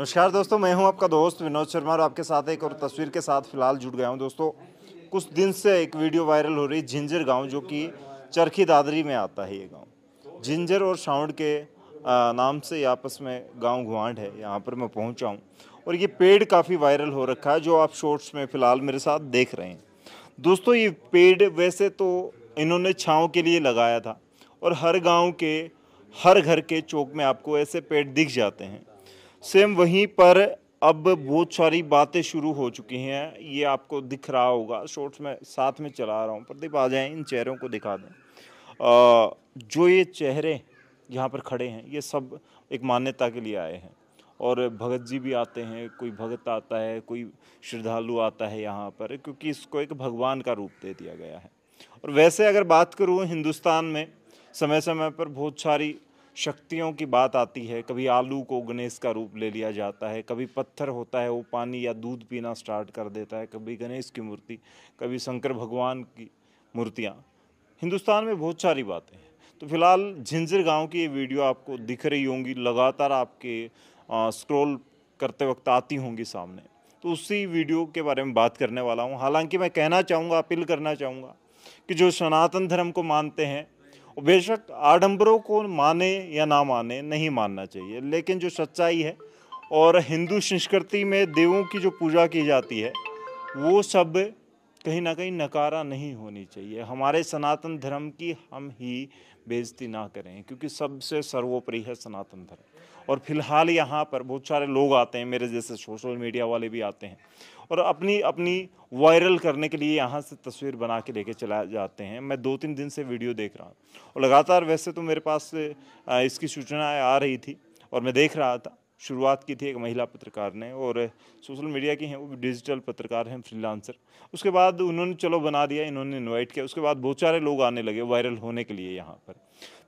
नमस्कार दोस्तों मैं हूं आपका दोस्त विनोद शर्मा और आपके साथ एक और तस्वीर के साथ फिलहाल जुड़ गया हूं दोस्तों कुछ दिन से एक वीडियो वायरल हो रही झिंजर गांव जो कि चरखी दादरी में आता है ये गांव झिंजर और साउंड के नाम से आपस में गांव घुआंड है यहाँ पर मैं पहुँचा हूँ और ये पेड़ काफ़ी वायरल हो रखा है जो आप शॉर्ट्स में फ़िलहाल मेरे साथ देख रहे हैं दोस्तों ये पेड़ वैसे तो इन्होंने छाँव के लिए लगाया था और हर गाँव के हर घर के चौक में आपको ऐसे पेड़ दिख जाते हैं सेम वहीं पर अब बहुत सारी बातें शुरू हो चुकी हैं ये आपको दिख रहा होगा शॉर्ट्स में साथ में चला रहा हूँ प्रदीप आ जाए इन चेहरों को दिखा दें आ, जो ये चेहरे यहाँ पर खड़े हैं ये सब एक मान्यता के लिए आए हैं और भगत जी भी आते हैं कोई भगत आता है कोई श्रद्धालु आता है यहाँ पर क्योंकि इसको एक भगवान का रूप दे दिया गया है और वैसे अगर बात करूँ हिंदुस्तान में समय समय पर बहुत सारी शक्तियों की बात आती है कभी आलू को गणेश का रूप ले लिया जाता है कभी पत्थर होता है वो पानी या दूध पीना स्टार्ट कर देता है कभी गणेश की मूर्ति कभी शंकर भगवान की मूर्तियाँ हिंदुस्तान में बहुत सारी बातें हैं तो फिलहाल झिंझर गांव की ये वीडियो आपको दिख रही होंगी लगातार आपके आ, स्क्रॉल करते वक्त आती होंगी सामने तो उसी वीडियो के बारे में बात करने वाला हूँ हालांकि मैं कहना चाहूँगा अपील करना चाहूँगा कि जो सनातन धर्म को मानते हैं बेशक आडंबरों को माने या ना माने नहीं मानना चाहिए लेकिन जो सच्चाई है और हिंदू संस्कृति में देवों की जो पूजा की जाती है वो सब कहीं ना कहीं नकारा नहीं होनी चाहिए हमारे सनातन धर्म की हम ही बेजती ना करें क्योंकि सबसे सर्वोपरि है सनातन धर्म और फिलहाल यहाँ पर बहुत सारे लोग आते हैं मेरे जैसे सोशल मीडिया वाले भी आते हैं और अपनी अपनी वायरल करने के लिए यहाँ से तस्वीर बना के लेके चला जाते हैं मैं दो तीन दिन से वीडियो देख रहा हूँ और लगातार वैसे तो मेरे पास इसकी सूचनाएँ आ रही थी और मैं देख रहा था शुरुआत की थी एक महिला पत्रकार ने और सोशल मीडिया की हैं वो डिजिटल पत्रकार हैं फ्रीलांसर उसके बाद उन्होंने चलो बना दिया इन्होंने इन्वाइट किया उसके बाद बहुत सारे लोग आने लगे वायरल होने के लिए यहाँ पर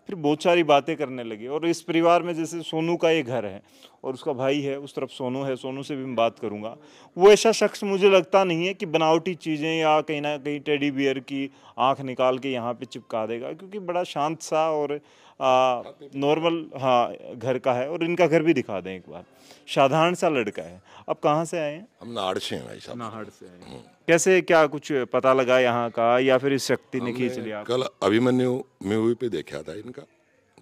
फिर बहुत सारी बातें करने लगे और इस परिवार में जैसे सोनू का ये घर है और उसका भाई है उस तरफ सोनू है सोनू से भी मैं बात करूँगा वो ऐसा शख्स मुझे लगता नहीं है कि बनावटी चीज़ें या कहीं ना कहीं टेडी बियर की आँख निकाल के यहाँ पे चिपका देगा क्योंकि बड़ा शांत सा और नॉर्मल हाँ घर का है और इनका घर भी दिखा दें एक बार साधारण सा लड़का है अब कहाँ से आए हम नाहड़ से हैं भाई साहब नाहड़ से आए हम्म। कैसे क्या कुछ पता लगा यहाँ का या फिर इस शक्ति ने खींच लिया कल अभिमन्यु मूवी पे देखा था इनका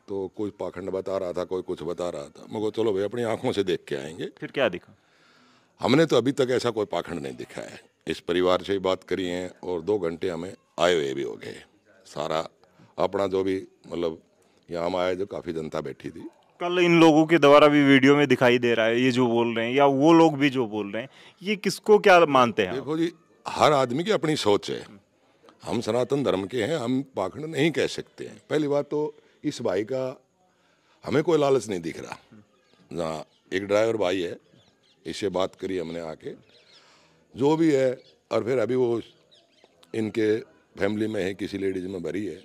तो कोई पाखंड बता रहा था कोई कुछ बता रहा था मगर चलो भाई अपनी आंखों से देख के आएंगे फिर क्या दिखा हमने तो अभी तक ऐसा कोई पाखंड नहीं दिखा है इस परिवार से ही बात करी है और दो घंटे हमें आए हुए भी हो गए सारा अपना जो भी मतलब यहाँ हम आए तो काफ़ी जनता बैठी थी कल इन लोगों के द्वारा भी वीडियो में दिखाई दे रहा है ये जो बोल रहे हैं या वो लोग भी जो बोल रहे हैं ये किसको क्या मानते हैं देखो जी हर आदमी की अपनी सोच है हम सनातन धर्म के हैं हम पाखंड नहीं कह सकते हैं पहली बात तो इस भाई का हमें कोई लालच नहीं दिख रहा ना एक ड्राइवर भाई है इससे बात करी हमने आके जो भी है और फिर अभी वो इनके फैमिली में है किसी लेडीज में भरी है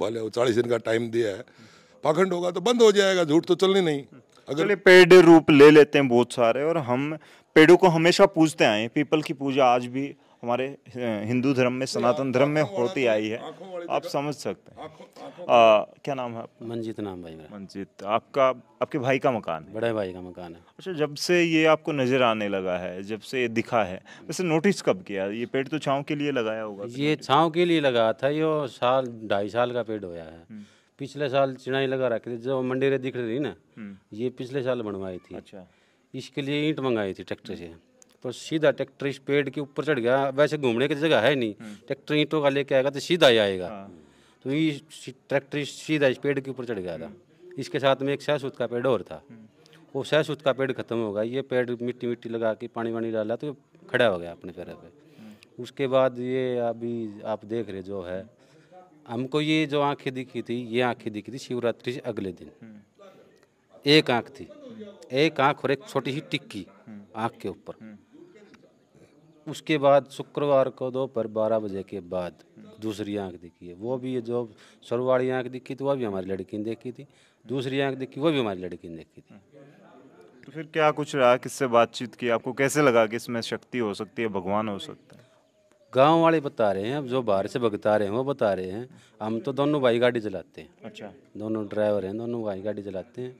वाले वो चालीस दिन का टाइम दिया है पाखंड होगा तो बंद हो जाएगा झूठ तो चलने नहीं अगर पेड़ रूप ले लेते हैं बहुत सारे और हम पेड़ों को हमेशा पूजते आए पीपल की पूजा आज भी हमारे हिंदू धर्म में सनातन धर्म में होती आई है आप समझ सकते हैं क्या नाम है मंजीत नाम भाई मेरा मंजीत आपका आपके भाई का मकान है बड़े भाई का मकान है अच्छा जब से ये आपको नज़र आने लगा है जब से ये दिखा है वैसे नोटिस कब किया ये पेड़ तो छाँव के लिए लगाया होगा तो ये छाँव के लिए लगा था ये साल ढाई साल का पेड़ होया है हम्म। पिछले साल चिनाई लगा रखी थी जो मंडेरे दिख रही ना हम्म। ये पिछले साल बनवाई थी अच्छा इसके लिए ईंट मंगाई थी ट्रैक्टर से तो सीधा ट्रैक्टर इस पेड़ के ऊपर चढ़ गया वैसे घूमने की जगह है नहीं हम्म। ट्रैक्टर ईंटों का लेके आएगा तो सीधा ही आएगा हाँ। तो ये ट्रैक्टर सीधा इस पेड़ के ऊपर चढ़ गया था हम्म। इसके साथ में एक सहसूत का पेड़ और था हम्म। वो सहसूत का पेड़ खत्म हो गया ये पेड़ मिट्टी मिट्टी लगा के पानी वानी डाला तो खड़ा हो गया अपने पैर पे उसके बाद ये अभी आप देख रहे जो है हमको ये जो आंखें दिखी थी ये आंखें दिखी थी शिवरात्रि से अगले दिन एक आंख थी एक आंख और एक छोटी सी टिक्की आंख के ऊपर उसके बाद शुक्रवार को दोपहर बारह बजे के बाद दूसरी आंख दिखी है वो भी ये जो सरवाड़ी आंख दिखी थी वो भी हमारी लड़की ने देखी थी दूसरी आंख दिखी वो भी हमारी लड़की ने देखी थी तो फिर क्या कुछ रहा किससे बातचीत की आपको कैसे लगा कि इसमें शक्ति हो सकती है भगवान हो सकता है गांव वाले बता रहे हैं अब जो बाहर से भगता रहे हैं वो बता रहे हैं हम तो दोनों भाई गाड़ी चलाते हैं अच्छा दोनों ड्राइवर हैं दोनों भाई गाड़ी चलाते हैं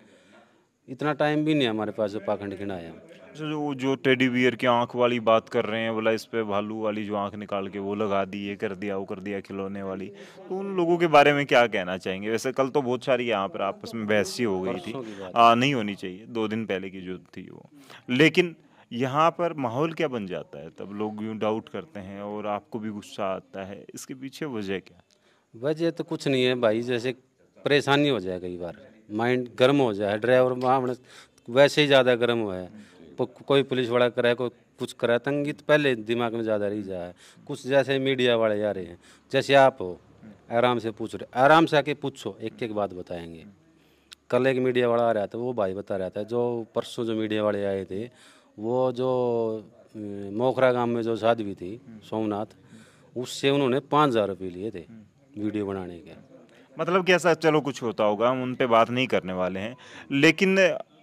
इतना टाइम भी नहीं हमारे पास जो पाखंड खिंड आया अच्छा, जो जो टेडी बियर की आंख वाली बात कर रहे हैं बोला इस पे भालू वाली जो आंख निकाल के वो लगा दी ये कर दिया वो कर दिया खिलौने वाली तो उन लोगों के बारे में क्या कहना चाहेंगे वैसे कल तो बहुत सारी यहाँ पर आपस में बहसी हो गई थी आ, नहीं होनी चाहिए दो दिन पहले की जो थी वो लेकिन यहाँ पर माहौल क्या बन जाता है तब लोग यूँ डाउट करते हैं और आपको भी गुस्सा आता है इसके पीछे वजह क्या वजह तो कुछ नहीं है भाई जैसे परेशानी हो जाए कई बार माइंड गर्म हो जाए ड्राइवर वहाँ वैसे ही ज़्यादा गर्म हुआ है कोई पुलिस वाला करे कोई कुछ करे तंगी तो पहले दिमाग में ज़्यादा रही जाए कुछ जैसे मीडिया वाले आ रहे हैं जैसे आप हो आराम से पूछ रहे आराम से आके पूछो एक एक बात बताएंगे कल एक मीडिया वाला आ रहा था तो वो भाई बता रहा था जो परसों जो मीडिया वाले आए थे वो जो मोखरा गांव में जो साधवी थी हम्म। सोमनाथ उससे उन्होंने पाँच हज़ार रुपये लिए थे हम्म। वीडियो बनाने के मतलब कि ऐसा चलो कुछ होता होगा हम उन पर बात नहीं करने वाले हैं लेकिन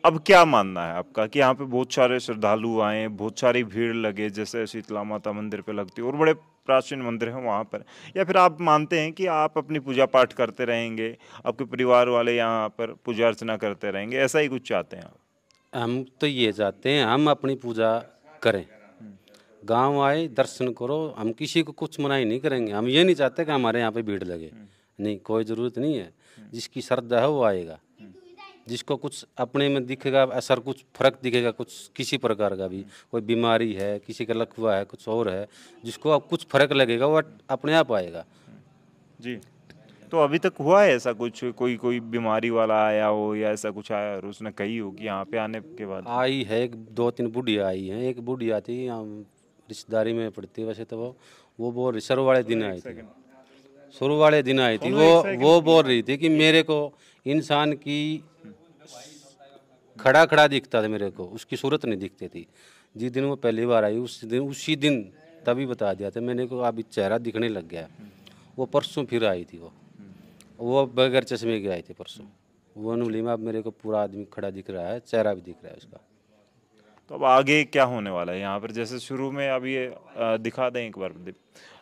अब क्या मानना है आपका कि यहाँ पे बहुत सारे श्रद्धालु आए बहुत सारी भीड़ लगे जैसे शीतला माता मंदिर पे लगती है और बड़े प्राचीन मंदिर हैं वहाँ पर या फिर आप मानते हैं कि आप अपनी पूजा पाठ करते रहेंगे आपके परिवार वाले यहाँ पर पूजा अर्चना करते रहेंगे ऐसा ही कुछ चाहते हैं आप हम तो ये चाहते हैं हम अपनी पूजा करें गांव आए दर्शन करो हम किसी को कुछ मनाही नहीं करेंगे हम ये नहीं चाहते कि हमारे यहाँ पे भीड़ लगे नहीं कोई ज़रूरत नहीं है हम्म। जिसकी श्रद्धा है वो आएगा हम्म। जिसको कुछ अपने में दिखेगा असर कुछ फर्क दिखेगा कुछ किसी प्रकार का भी हम्म। कोई बीमारी है किसी का लकवा है कुछ और है जिसको अब कुछ फर्क लगेगा वो अपने आप आएगा जी तो अभी तक हुआ है ऐसा कुछ कोई कोई बीमारी वाला आया हो या ऐसा कुछ आया और उसने कही हो कि यहाँ पे आने के बाद आई है एक दो तीन बुढ़िया आई है एक बूढ़ी आती यहाँ रिश्तेदारी में पड़ती है वैसे तो वो वो रिसर्व वाले दिन आई थी शुरू वाले दिन आई थी वो वो बोल रही थी कि मेरे को इंसान की खड़ा खड़ा दिखता था मेरे को उसकी सूरत नहीं दिखती थी जिस दिन वो पहली बार आई उस दिन उसी दिन तभी बता दिया था मैंने को अभी चेहरा दिखने लग गया वो परसों फिर आई थी वो वो बगैर चश्मे के आई थी परसों वो नीमा अब मेरे को पूरा आदमी खड़ा दिख रहा है चेहरा भी दिख रहा है उसका तो अब आगे क्या होने वाला है यहाँ पर जैसे शुरू में अब ये दिखा दें एक बार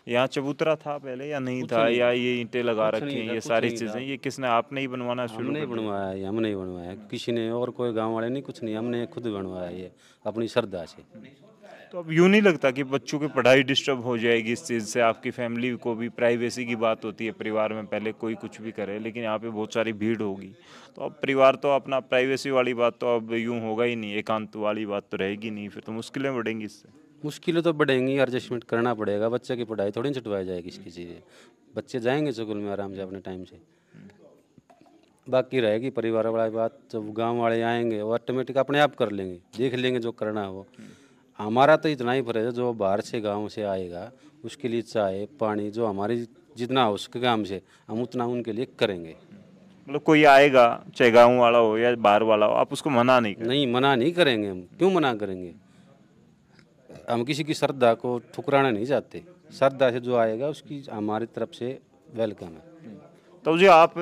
यहाँ चबूतरा था पहले या नहीं था नहीं। या ये ईंटें लगा रखी हैं ये सारी चीज़ें ये किसने आपने ही बनवाना शुरू नहीं बनवाया ये हमने ही बनवाया किसी ने और कोई गांव वाले नहीं कुछ नहीं हमने खुद बनवाया ये अपनी श्रद्धा से तो अब यूँ नहीं लगता कि बच्चों की पढ़ाई डिस्टर्ब हो जाएगी इस चीज़ से आपकी फैमिली को भी प्राइवेसी की बात होती है परिवार में पहले कोई कुछ भी करे लेकिन यहाँ पे बहुत सारी भीड़ होगी तो अब परिवार तो अपना प्राइवेसी वाली बात तो अब यूँ होगा ही नहीं एकांत वाली बात तो रहेगी नहीं फिर तो मुश्किलें बढ़ेंगी इससे मुश्किलें तो बढ़ेंगी एडजस्टमेंट करना पड़ेगा बच्चे की पढ़ाई थोड़ी छुटवाई जाएगी इसकी चीज़ें बच्चे जाएंगे स्कूल में आराम से अपने टाइम से बाकी रहेगी परिवार वाली बात जब गांव वाले आएंगे वो ऑटोमेटिक अपने आप कर लेंगे देख लेंगे जो करना है वो हमारा तो इतना ही है जो बाहर से गांव से आएगा उसके लिए चाय पानी जो हमारी जितना हो उसके काम से हम उतना उनके लिए करेंगे मतलब कोई आएगा चाहे गाँव वाला हो या बाहर वाला हो आप उसको मना नहीं करें। नहीं मना नहीं करेंगे हम क्यों मना करेंगे हम किसी की श्रद्धा को ठुकराना नहीं चाहते श्रद्धा से जो आएगा उसकी हमारी तरफ से वेलकम है हम्म। तो जी आप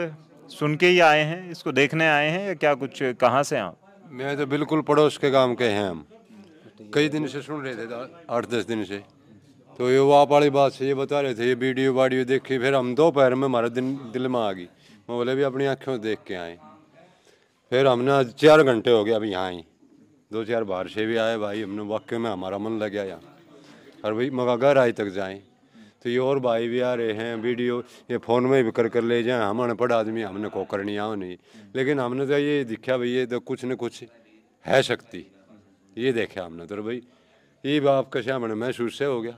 सुन के ही आए हैं इसको देखने आए हैं या क्या कुछ कहाँ से आप मैं तो बिल्कुल पड़ोस के गांव के हैं हम कई दिन से सुन रहे थे आठ दस दिन से तो ये वो आप वाली बात से ये बता रहे थे ये वीडियो वाडियो देखी फिर हम दोपहर में हमारे दिन दिल में आ गई मैं बोले भी अपनी आँखों से देख के आए फिर हमने आज चार घंटे हो गए अभी यहाँ आए दो चार बाहर से भी आए भाई हमने वाक्य में हमारा मन लग गया यहाँ और भाई मगा घर आए तक जाएँ तो ये और भाई भी आ रहे हैं वीडियो ये फ़ोन में भी कर कर ले जाएँ हम अनपढ़ आदमी हमने को करनी आओ नहीं लेकिन हमने तो ये दिखा भाई ये तो कुछ न कुछ है शक्ति ये देखा हमने तो भाई ये बाप का श्यामण महसूस से हो गया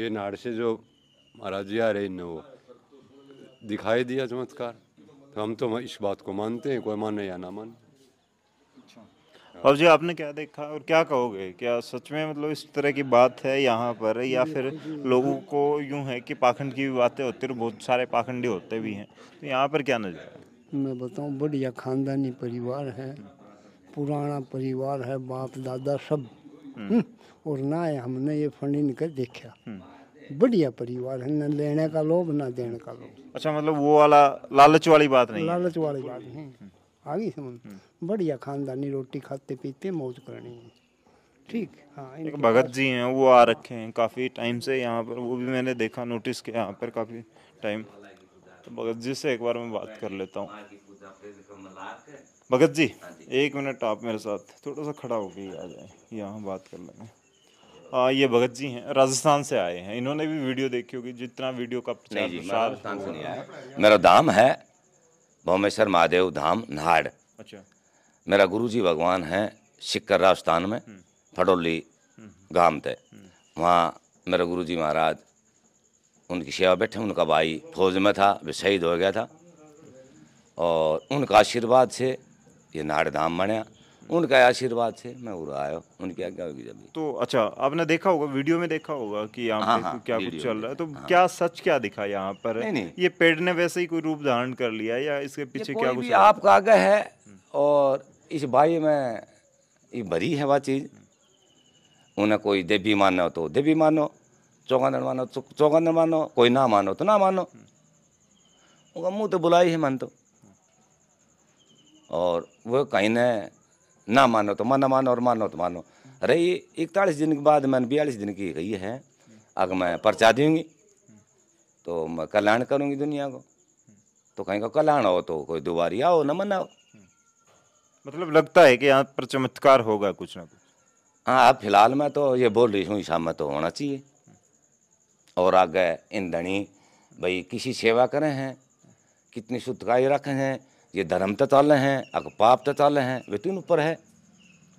ये नाड़ से जो महाराज जी आ रहे इन वो दिखाई दिया चमत्कार तो हम तो इस बात को मानते हैं कोई माने या ना माने और अच्छा। जी आपने क्या देखा और क्या कहोगे क्या सच में मतलब इस तरह की बात है यहाँ पर या फिर लोगों को यूं है कि पाखंड की भी बातें होती है बहुत सारे पाखंडी होते भी हैं तो यहाँ पर क्या नजर मैं बताऊँ बढ़िया खानदानी परिवार है पुराना परिवार है बाप दादा सब हम्म। हम्म। और ना है हमने ये फंडिंग कर देखा हम्म। बढ़िया परिवार है न लेने का लोभ ना देने का लोभ अच्छा मतलब वो वाला लालच वाली बात नहीं लालच वाली बात है आगे समझ बढ़िया खानदानी रोटी खाते पीते मौज करनी है ठीक हाँ एक भगत जी हैं वो आ रखे हैं काफ़ी टाइम से यहाँ पर वो भी मैंने देखा नोटिस किया यहाँ पर काफ़ी टाइम तो भगत जी से एक बार मैं बात कर लेता हूँ भगत हाँ जी एक मिनट आप मेरे साथ थोड़ा सा खड़ा होके आ जाए यहाँ बात कर लेंगे आ, ये भगत जी हैं राजस्थान से आए हैं इन्होंने भी वीडियो देखी होगी जितना वीडियो का नहीं जी राजस्थान से नहीं आया मेरा धाम है भौमेश्वर महादेव धाम नाहड़ अच्छा मेरा गुरु जी भगवान है सिक्कर राजस्थान में हम्म। फटोली हम्म। गांव थे हम्म। वहाँ मेरा गुरु जी महाराज उनकी सेवा बैठे उनका भाई फौज में था वे शहीद हो गया था और उनका आशीर्वाद से ये नारधाम बनया उनका आशीर्वाद से मैं उड़ आयो उनकी आज्ञा होगी जब तो अच्छा आपने देखा होगा वीडियो में देखा होगा कि यहाँ हाँ, पे हाँ, क्या कुछ चल रहा है तो हाँ, क्या सच क्या दिखा यहाँ पर नहीं, नहीं, ये पेड़ ने वैसे ही कोई रूप धारण कर लिया या इसके पीछे क्या कुछ आपका आगे है हम्म। और इस भाई में ये भरी है वह चीज हम्म। उन्हें कोई देवी मानो तो देवी मानो चौगा मानो तो चौगा मानो कोई ना मानो तो ना मानो हम्म। मुँह तो बुलाई है मान तो और वो कहीं ने ना मानो तो मानो मानो और मानो तो मानो ये इकतालीस दिन के बाद मैंने बयालीस दिन की गई है अगर मैं पर्चा दूंगी तो मैं कल्याण करूँगी दुनिया को तो कहीं का कल्याण हो तो कोई दोबारी आओ ना मनाओ मतलब लगता है कि यहाँ पर चमत्कार होगा कुछ ना कुछ हाँ अब फिलहाल मैं तो ये बोल रही हूँ शाम में तो होना चाहिए और आगे इन धनी भाई किसी सेवा करें हैं कितनी सुतकाई रखे हैं ये धर्म तताले तो हैं अग पाप तताले तो हैं वे तीन पर है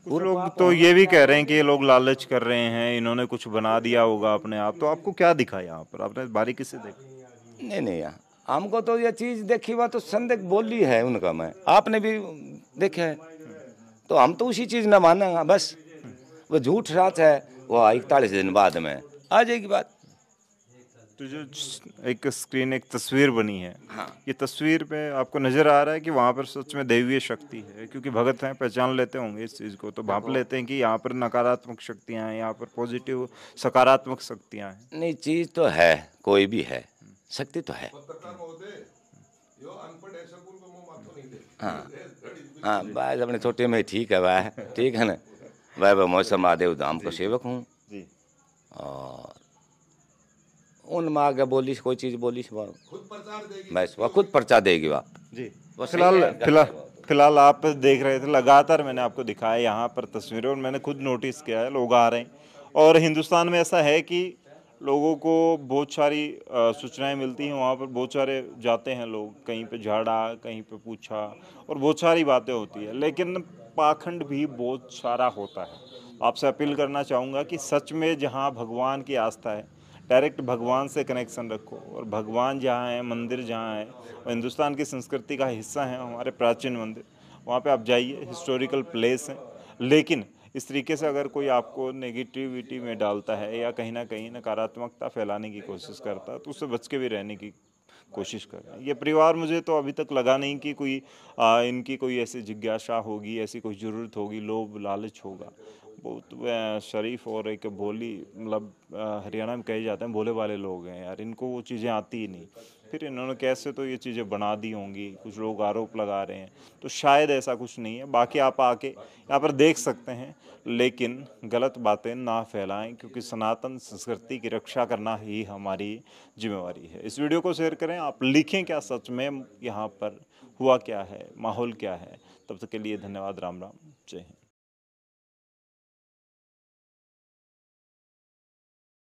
कुछ लोग तो ये भी कह रहे हैं कि ये लोग लालच कर रहे हैं इन्होंने कुछ बना दिया होगा अपने आप तो आपको क्या दिखा यहाँ पर आपने बारीकी से देखा नहीं नहीं यहाँ हमको तो ये चीज़ देखी हुआ तो संदेह बोली है उनका मैं आपने भी देखा है तो हम तो उसी चीज़ न माना बस वो झूठ रात है वो इकतालीस दिन बाद में आ जाएगी बात तो जो एक स्क्रीन एक तस्वीर बनी है हाँ ये तस्वीर पे आपको नजर आ रहा है कि वहाँ पर सच में दैवीय शक्ति है क्योंकि भगत हैं पहचान लेते होंगे इस चीज़ को तो भाप लेते हैं कि यहाँ पर नकारात्मक शक्तियाँ हैं यहाँ पर पॉजिटिव सकारात्मक शक्तियाँ हैं नहीं चीज़ तो है कोई भी है शक्ति तो है हाँ हाँ भाई अपने छोटे में ठीक है भाई ठीक है ना भाई मैं महादेव धाम का सेवक हूँ और उन माँ के बोली कोई चीज़ बोली बस वह खुद पर्चा देगी वाह जी फिलहाल फिलहाल फिलहाल आप देख रहे थे लगातार मैंने आपको दिखाया यहाँ पर तस्वीरें और मैंने खुद नोटिस किया है लोग आ रहे हैं और हिंदुस्तान में ऐसा है कि लोगों को बहुत सारी सूचनाएं मिलती हैं वहाँ पर बहुत सारे जाते हैं लोग कहीं पे झाड़ा कहीं पे पूछा और बहुत सारी बातें होती है लेकिन पाखंड भी बहुत सारा होता है आपसे अपील करना चाहूँगा कि सच में जहाँ भगवान की आस्था है डायरेक्ट भगवान से कनेक्शन रखो और भगवान जहाँ हैं मंदिर जहाँ हैं और हिंदुस्तान की संस्कृति का हिस्सा है हमारे प्राचीन मंदिर वहाँ पे आप जाइए हिस्टोरिकल प्लेस हैं लेकिन इस तरीके से अगर कोई आपको नेगेटिविटी में डालता है या कहीं ना कहीं नकारात्मकता फैलाने की कोशिश करता है तो उससे बच के भी रहने की कोशिश कर रहे हैं ये परिवार मुझे तो अभी तक लगा नहीं कि कोई आ, इनकी कोई ऐसी जिज्ञासा होगी ऐसी कोई ज़रूरत होगी लोभ लालच होगा बहुत शरीफ और एक भोली मतलब हरियाणा में कहे जाते हैं भोले वाले लोग हैं यार इनको वो चीज़ें आती ही नहीं फिर इन्होंने कैसे तो ये चीज़ें बना दी होंगी कुछ लोग आरोप लगा रहे हैं तो शायद ऐसा कुछ नहीं है बाकी आप आके यहाँ पर देख सकते हैं लेकिन गलत बातें ना फैलाएं क्योंकि सनातन संस्कृति की रक्षा करना ही हमारी जिम्मेवारी है इस वीडियो को शेयर करें आप लिखें क्या सच में यहाँ पर हुआ क्या है माहौल क्या है तब तक के लिए धन्यवाद राम राम जय हिंद